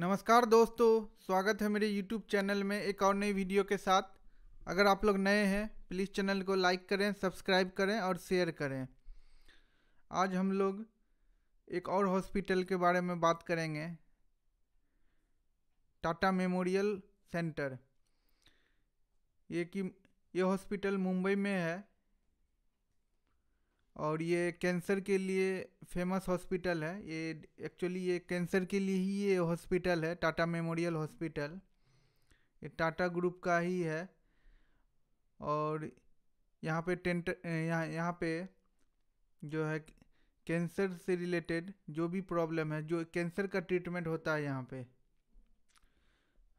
नमस्कार दोस्तों स्वागत है मेरे यूट्यूब चैनल में एक और नई वीडियो के साथ अगर आप लोग नए हैं प्लीज़ चैनल को लाइक करें सब्सक्राइब करें और शेयर करें आज हम लोग एक और हॉस्पिटल के बारे में बात करेंगे टाटा मेमोरियल सेंटर ये कि ये हॉस्पिटल मुंबई में है और ये कैंसर के लिए फेमस हॉस्पिटल है ये एक्चुअली ये कैंसर के लिए ही ये हॉस्पिटल है टाटा मेमोरियल हॉस्पिटल ये टाटा ग्रुप का ही है और यहाँ पे टेंट यहाँ यहाँ पे जो है कैंसर से रिलेटेड जो भी प्रॉब्लम है जो कैंसर का ट्रीटमेंट होता है यहाँ पे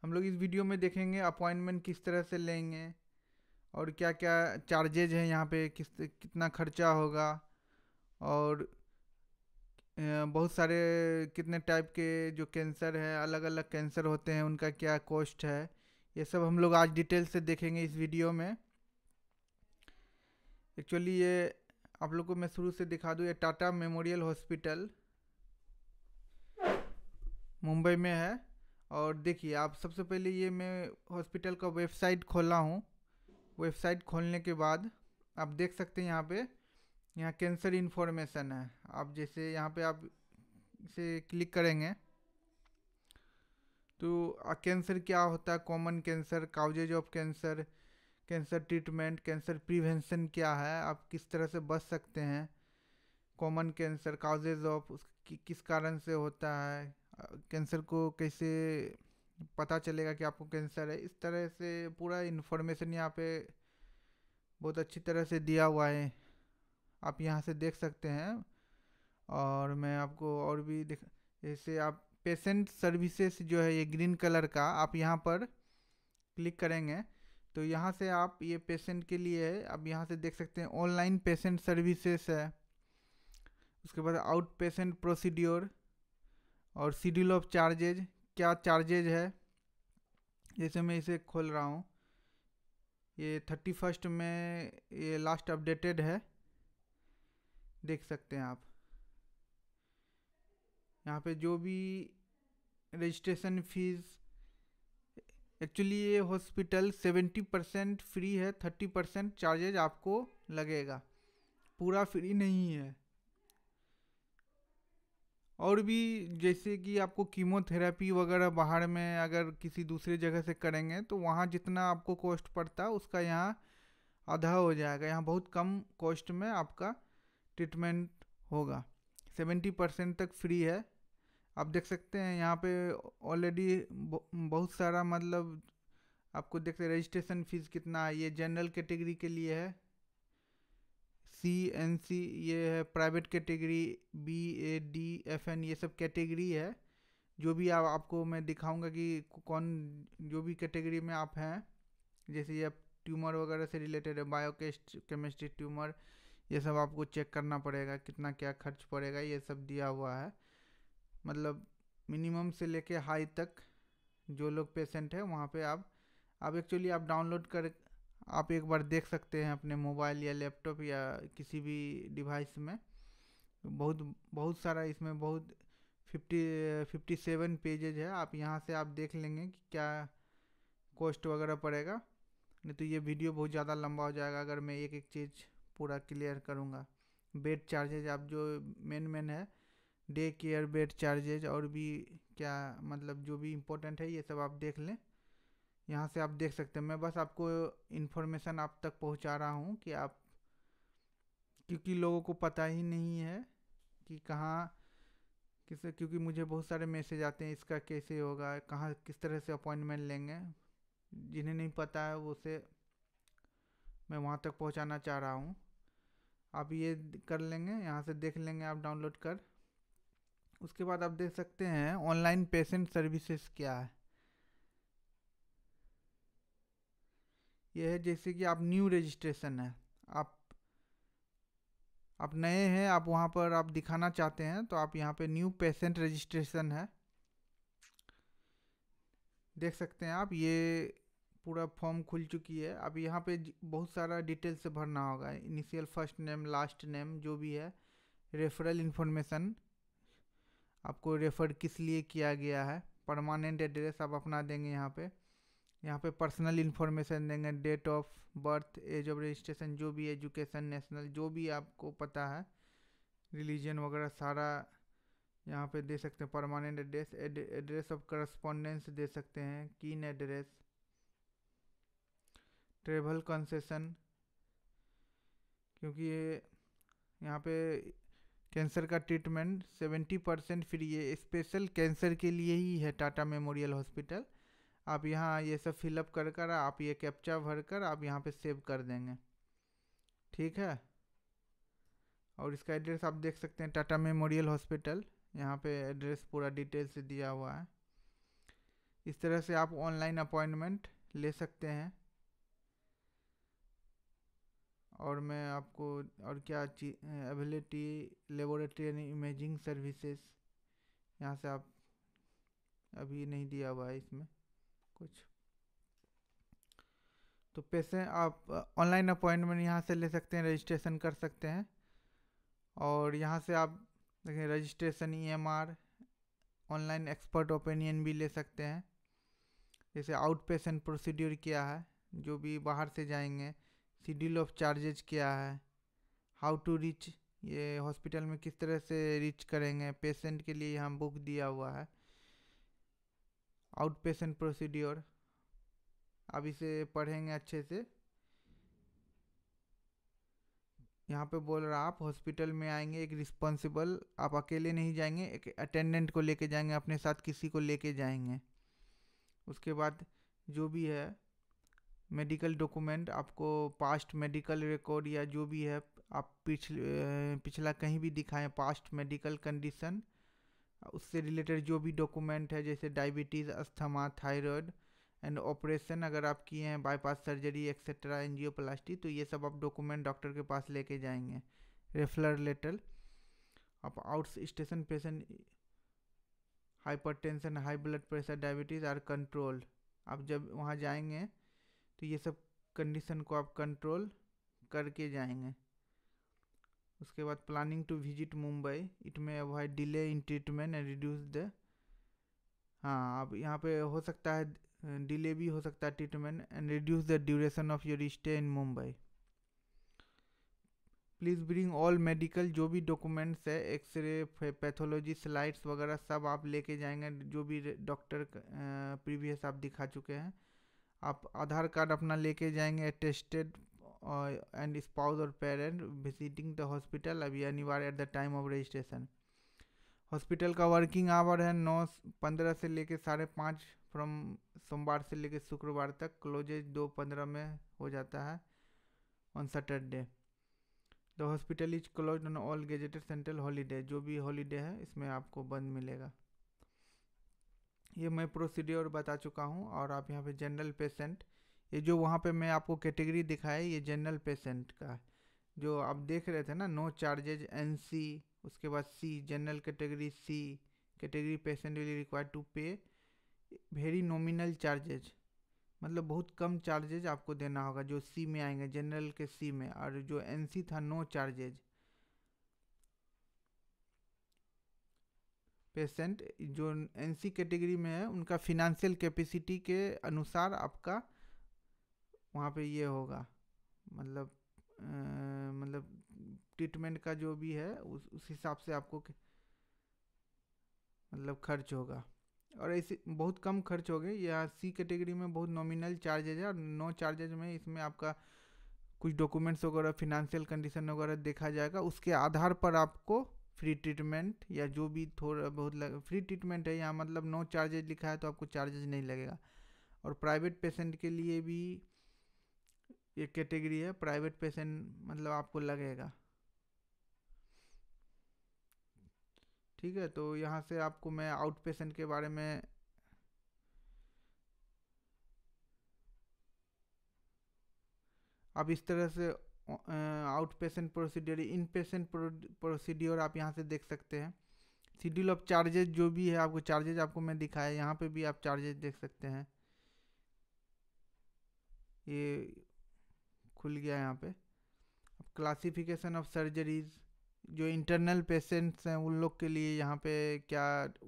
हम लोग इस वीडियो में देखेंगे अपॉइंटमेंट किस तरह से लेंगे और क्या क्या चार्जेज हैं यहाँ पे किस कितना खर्चा होगा और बहुत सारे कितने टाइप के जो कैंसर है अलग अलग कैंसर होते हैं उनका क्या कॉस्ट है ये सब हम लोग आज डिटेल से देखेंगे इस वीडियो में एक्चुअली ये आप लोग को मैं शुरू से दिखा दूँ ये टाटा मेमोरियल हॉस्पिटल मुंबई में है और देखिए आप सबसे पहले ये मैं हॉस्पिटल का वेबसाइट खोला हूँ वेबसाइट खोलने के बाद आप देख सकते हैं यहाँ पे यहाँ कैंसर इन्फॉर्मेशन है आप जैसे यहाँ पे आप इसे क्लिक करेंगे तो कैंसर क्या होता है common cancer causes of cancer cancer treatment cancer prevention क्या है आप किस तरह से बच सकते हैं कॉमन कैंसर काउजेज ऑफ उस किस कारण से होता है कैंसर को कैसे पता चलेगा कि आपको कैंसर है इस तरह से पूरा इन्फॉर्मेशन यहाँ पे बहुत अच्छी तरह से दिया हुआ है आप यहाँ से देख सकते हैं और मैं आपको और भी देख जैसे आप पेशेंट सर्विसेज जो है ये ग्रीन कलर का आप यहाँ पर क्लिक करेंगे तो यहाँ से आप ये पेशेंट के लिए है आप यहाँ से देख सकते हैं ऑनलाइन पेशेंट सर्विसेज है उसके बाद आउट पेशेंट प्रोसीड्योर और शेड्यूल ऑफ चार्जेज क्या चार्जेज है जैसे मैं इसे खोल रहा हूँ ये थर्टी फर्स्ट में ये लास्ट अपडेटेड है देख सकते हैं आप यहाँ पे जो भी रजिस्ट्रेशन फीस एक्चुअली ये हॉस्पिटल सेवेंटी परसेंट फ्री है थर्टी परसेंट चार्जेज आपको लगेगा पूरा फ्री नहीं है और भी जैसे कि आपको कीमोथेरेपी वगैरह बाहर में अगर किसी दूसरे जगह से करेंगे तो वहाँ जितना आपको कॉस्ट पड़ता है उसका यहाँ आधा हो जाएगा यहाँ बहुत कम कॉस्ट में आपका ट्रीटमेंट होगा सेवेंटी परसेंट तक फ्री है आप देख सकते हैं यहाँ पे ऑलरेडी बहुत सारा मतलब आपको देखते रजिस्ट्रेशन फ़ीस कितना है ये जनरल कैटेगरी के लिए है सी एन सी ये है private category B A D F N ये सब कैटेगरी है जो भी आप आपको मैं दिखाऊंगा कि कौन जो भी कैटेगरी में आप हैं जैसे ये ट्यूमर वगैरह से रिलेटेड है बायो केमिस्ट्री ट्यूमर ये सब आपको चेक करना पड़ेगा कितना क्या खर्च पड़ेगा ये सब दिया हुआ है मतलब मिनिमम से लेके हाई तक जो लोग पेशेंट है वहाँ पे आप आप एक्चुअली आप डाउनलोड कर आप एक बार देख सकते हैं अपने मोबाइल या लैपटॉप या किसी भी डिवाइस में बहुत बहुत सारा इसमें बहुत फिफ्टी फिफ्टी सेवन पेजेज है आप यहाँ से आप देख लेंगे कि क्या कॉस्ट वगैरह पड़ेगा नहीं तो ये वीडियो बहुत ज़्यादा लंबा हो जाएगा अगर मैं एक एक चीज़ पूरा क्लियर करूँगा बेड चार्जेज आप जो मेन मेन है डे केयर बेड चार्जेज और भी क्या मतलब जो भी इम्पोर्टेंट है ये सब आप देख लें यहाँ से आप देख सकते हैं मैं बस आपको इन्फॉर्मेशन आप तक पहुँचा रहा हूँ कि आप क्योंकि लोगों को पता ही नहीं है कि कहाँ किस क्योंकि मुझे बहुत सारे मैसेज आते हैं इसका कैसे होगा कहाँ किस तरह से अपॉइंटमेंट लेंगे जिन्हें नहीं पता है वो से मैं वहाँ तक पहुँचाना चाह रहा हूँ आप ये कर लेंगे यहाँ से देख लेंगे आप डाउनलोड कर उसके बाद आप देख सकते हैं ऑनलाइन पेशेंट सर्विसेज क्या है ये है जैसे कि आप न्यू रजिस्ट्रेशन है आप आप नए हैं आप वहाँ पर आप दिखाना चाहते हैं तो आप यहाँ पे न्यू पेशेंट रजिस्ट्रेशन है देख सकते हैं आप ये पूरा फॉर्म खुल चुकी है अब यहाँ पे बहुत सारा डिटेल से भरना होगा initial first name last name जो भी है रेफरल इन्फॉर्मेशन आपको रेफ़र किस लिए किया गया है परमानेंट एड्रेस आप अपना देंगे यहाँ पे यहाँ पे पर्सनल इन्फॉर्मेशन देंगे date of birth age of registration जो भी एजुकेशन नेशनल जो भी आपको पता है रिलीजन वगैरह सारा यहाँ पे दे सकते हैं permanent address address of correspondence दे सकते हैं कीन एड्रेस ट्रेवल कंसेशन क्योंकि ये यहाँ पे कैंसर का ट्रीटमेंट सेवेंटी परसेंट फ्री है स्पेशल कैंसर के लिए ही है टाटा मेमोरियल हॉस्पिटल आप यहाँ ये सब फिलअप कर कर आप ये कैप्चा भर कर आप यहाँ पे सेव कर देंगे ठीक है और इसका एड्रेस आप देख सकते हैं टाटा मेमोरियल हॉस्पिटल यहाँ पे एड्रेस पूरा डिटेल से दिया हुआ है इस तरह से आप ऑनलाइन अपॉइंटमेंट ले सकते हैं और मैं आपको और क्या एबिलिटी लेबोरेटरी इमेजिंग सर्विसेज यहाँ से आप अभी नहीं दिया हुआ है इसमें कुछ तो पेशेंट आप ऑनलाइन अपॉइंटमेंट यहाँ से ले सकते हैं रजिस्ट्रेशन कर सकते हैं और यहाँ से आप देखें registration E M R online expert opinion भी ले सकते हैं जैसे आउट पेशेंट प्रोसीड्योर क्या है जो भी बाहर से जाएंगे शेड्यूल ऑफ चार्जेज क्या है हाउ टू रीच ये हॉस्पिटल में किस तरह से रीच करेंगे पेशेंट के लिए यहाँ बुक दिया हुआ है आउट पेशेंट प्रोसीड्योर अब इसे पढ़ेंगे अच्छे से यहाँ पे बोल रहा आप हॉस्पिटल में आएंगे एक रिस्पॉन्सिबल आप अकेले नहीं जाएंगे एक अटेंडेंट को लेके जाएंगे अपने साथ किसी को लेके जाएंगे उसके बाद जो भी है मेडिकल डॉक्यूमेंट आपको पास्ट मेडिकल रिकॉर्ड या जो भी है आप पिछले पिछला कहीं भी दिखाएं पास्ट मेडिकल कंडीशन उससे रिलेटेड जो भी डॉक्यूमेंट है जैसे diabetes asthma thyroid and operation अगर आप किए हैं बाईपास सर्जरी एक्सेट्रा एनजियोप्लास्टी तो ये सब आप डॉक्यूमेंट डॉक्टर के पास लेके जाएंगे रेफलर लेटर आप out station patient tension high blood pressure diabetes are control आप जब वहाँ जाएंगे तो ये सब कंडीशन को आप कंट्रोल करके जाएंगे उसके बाद planning to visit Mumbai it may avoid delay in treatment and reduce the हाँ अब यहाँ पे हो सकता है डिले भी हो सकता है treatment and reduce the duration of your stay in Mumbai please bring all medical जो भी डॉक्यूमेंट्स है एक्सरे पैथोलॉजी स्लाइड्स वगैरह सब आप लेके जाएंगे जो भी डॉक्टर प्रीवियस आप दिखा चुके हैं आप आधार कार्ड अपना लेके जाएंगे अटेस्टेड एंड स्पाउस और पेरेंट विजिटिंग द हॉस्पिटल अब अनिवार्य at the time of registration hospital का वर्किंग आवर है नौ पंद्रह से लेकर साढ़े पाँच फ्रॉम सोमवार से लेकर शुक्रवार तक क्लोजेज दो पंद्रह में हो जाता है on Saturday the hospital is close on all gazetted central holiday जो भी हॉलीडे है इसमें आपको बंद मिलेगा ये मैं प्रोसीड्योर बता चुका हूँ और आप यहाँ पे जनरल पेशेंट ये जो वहाँ पे मैं आपको कैटेगरी दिखाई ये जनरल पेशेंट का है जो आप देख रहे थे ना नो चार्जेज एन सी उसके बाद C general category C category patient will require to pay very nominal charges मतलब बहुत कम चार्जेज आपको देना होगा जो सी में आएंगे जनरल के सी में और जो एन सी था नो चार्जेज पेशेंट जो एन सी कैटेगरी में है उनका फिनेंशियल कैपेसिटी के अनुसार आपका वहाँ पे ये होगा मतलब आ, मतलब ट्रीटमेंट का जो भी है उस उस हिसाब से आपको मतलब खर्च होगा और ऐसे बहुत कम खर्च हो गए यहाँ सी कैटेगरी में बहुत नॉमिनल चार्जेज है और नो चार्जेज में इसमें आपका कुछ डॉक्यूमेंट्स वगैरह फिनंशियल कंडीशन वगैरह देखा जाएगा उसके आधार पर आपको फ्री ट्रीटमेंट या जो भी थोड़ा बहुत लग, फ्री ट्रीटमेंट है यहाँ मतलब नो चार्जेज लिखा है तो आपको चार्जेज नहीं लगेगा और प्राइवेट पेशेंट के लिए भी ये कैटेगरी है प्राइवेट पेशेंट मतलब आपको लगेगा ठीक है तो यहाँ से आपको मैं आउट पेशेंट के बारे में आप इस तरह से out patient procedure in patient procedure आप यहाँ से देख सकते हैं शेड्यूल ऑफ चार्जेज जो भी है आपको चार्जेज आपको मैं दिखाया यहाँ पे भी आप चार्जेज देख सकते हैं ये खुल गया यहाँ पे अब क्लासिफिकेशन ऑफ सर्जरीज जो इंटरनल पेशेंट्स हैं उन लोग के लिए यहाँ पे क्या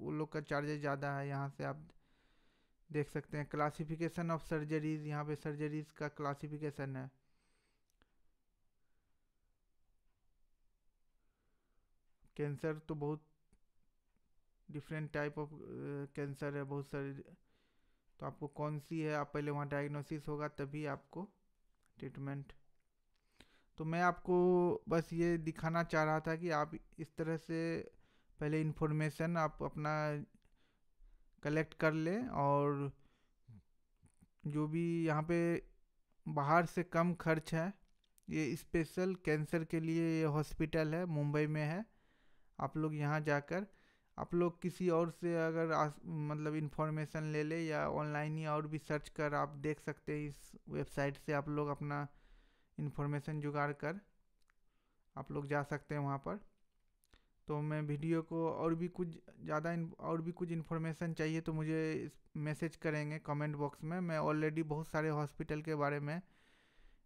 उन लोग का चार्जेस ज़्यादा है यहाँ से आप देख सकते हैं क्लासिफिकेशन ऑफ सर्जरीज यहाँ पे सर्जरीज का क्लासिफिकेशन है कैंसर तो बहुत डिफरेंट टाइप ऑफ कैंसर है बहुत सारे तो आपको कौन सी है आप पहले वहाँ डायग्नोसिस होगा तभी आपको ट्रीटमेंट तो मैं आपको बस ये दिखाना चाह रहा था कि आप इस तरह से पहले इन्फॉर्मेशन आप अपना कलेक्ट कर लें और जो भी यहाँ पे बाहर से कम खर्च है ये स्पेशल कैंसर के लिए ये हॉस्पिटल है मुंबई में है आप लोग यहाँ जाकर आप लोग किसी और से अगर मतलब इन्फॉर्मेशन ले ले या ऑनलाइन ही और भी सर्च कर आप देख सकते हैं इस वेबसाइट से आप लोग अपना इन्फॉर्मेशन जुगाड़ कर आप लोग जा सकते हैं वहाँ पर तो मैं वीडियो को और भी कुछ ज़्यादा और भी कुछ इन्फॉर्मेशन चाहिए तो मुझे मैसेज करेंगे कमेंट बॉक्स में मैं ऑलरेडी बहुत सारे हॉस्पिटल के बारे में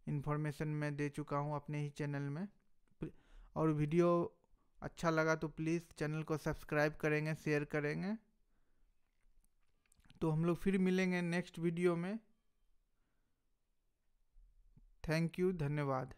इन्फॉर्मेशन मैं दे चुका हूँ अपने ही चैनल में और वीडियो अच्छा लगा तो प्लीज़ चैनल को सब्सक्राइब करेंगे शेयर करेंगे तो हम लोग फिर मिलेंगे नेक्स्ट वीडियो में थैंक यू धन्यवाद